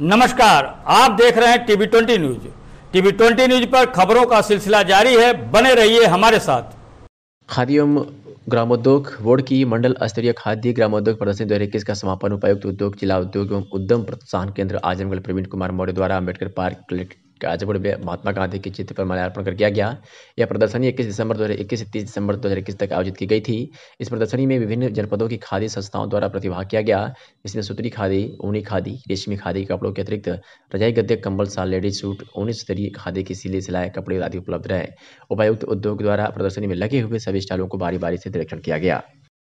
नमस्कार आप देख रहे हैं TV twenty news TV twenty news पर खबरों का सिलसिला जारी है बने रहिए हमारे साथ खादी एवं ग्रामोद्योग बोर्ड की मंडल स्तरीय खाद्य ग्रामोद्योग प्रदर्शनी दो इक्कीस का समापन उपायुक्त उद्योग जिला उद्योग एवं उद्यम प्रोत्साहन केंद्र आजमगढ़ प्रवीण कुमार मौर्य द्वारा अम्बेडकर पार्क गाजीपुर में महात्मा गांधी के चित्र पर माल्यार्पण कर किया गया यह प्रदर्शनी इक्कीस दिसंबर दो से तीस दिसंबर दो तक आयोजित की गई थी इस प्रदर्शनी में विभिन्न जनपदों की खादी संस्थाओं द्वारा प्रतिभाग किया गया इसमें सूत्री खादी ऊनी खादी रेशमी खादी कपड़ों के अतिरिक्त रजाई गद्दे कंबल साल लेडीज सूट ऊनी स्तरीय खादी के सिले सिलाए कपड़े आदि उपलब्ध रहे उपायुक्त उद्योग द्वारा प्रदर्शनी में लगे हुए सभी स्टालों को बारी बारी से निरीक्षण किया गया